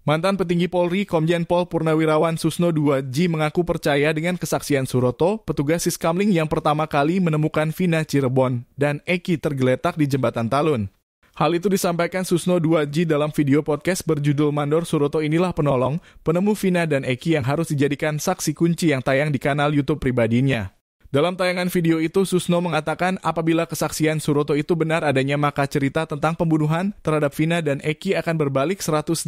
Mantan petinggi Polri Komjen Pol Purnawirawan Susno 2G mengaku percaya dengan kesaksian Suroto, petugas Siskamling yang pertama kali menemukan Vina Cirebon dan Eki tergeletak di jembatan Talun. Hal itu disampaikan Susno 2G dalam video podcast berjudul Mandor Suroto inilah penolong, penemu Vina dan Eki yang harus dijadikan saksi kunci yang tayang di kanal YouTube pribadinya. Dalam tayangan video itu, Susno mengatakan apabila kesaksian Suroto itu benar adanya maka cerita tentang pembunuhan terhadap Vina dan Eki akan berbalik 180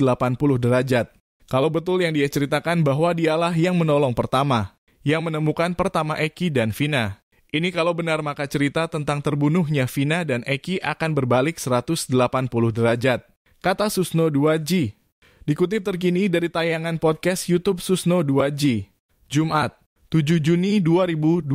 derajat. Kalau betul yang dia ceritakan bahwa dialah yang menolong pertama, yang menemukan pertama Eki dan Vina. Ini kalau benar maka cerita tentang terbunuhnya Vina dan Eki akan berbalik 180 derajat. Kata Susno 2G. Dikutip terkini dari tayangan podcast YouTube Susno 2G. Jumat, 7 Juni 2024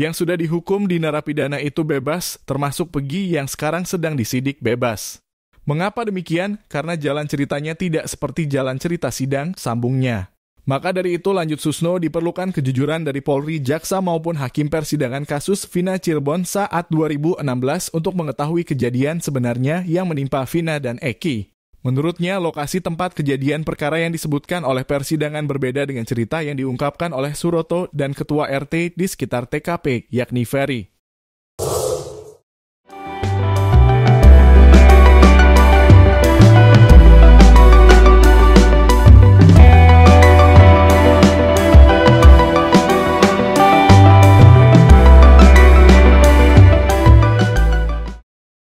yang sudah dihukum di narapidana itu bebas termasuk Pegi yang sekarang sedang disidik bebas. Mengapa demikian? Karena jalan ceritanya tidak seperti jalan cerita sidang sambungnya. Maka dari itu lanjut Susno diperlukan kejujuran dari Polri, Jaksa maupun Hakim Persidangan kasus Vina Cirebon saat 2016 untuk mengetahui kejadian sebenarnya yang menimpa Vina dan Eki. Menurutnya, lokasi tempat kejadian perkara yang disebutkan oleh persidangan berbeda dengan cerita yang diungkapkan oleh Suroto dan ketua RT di sekitar TKP, yakni Ferry.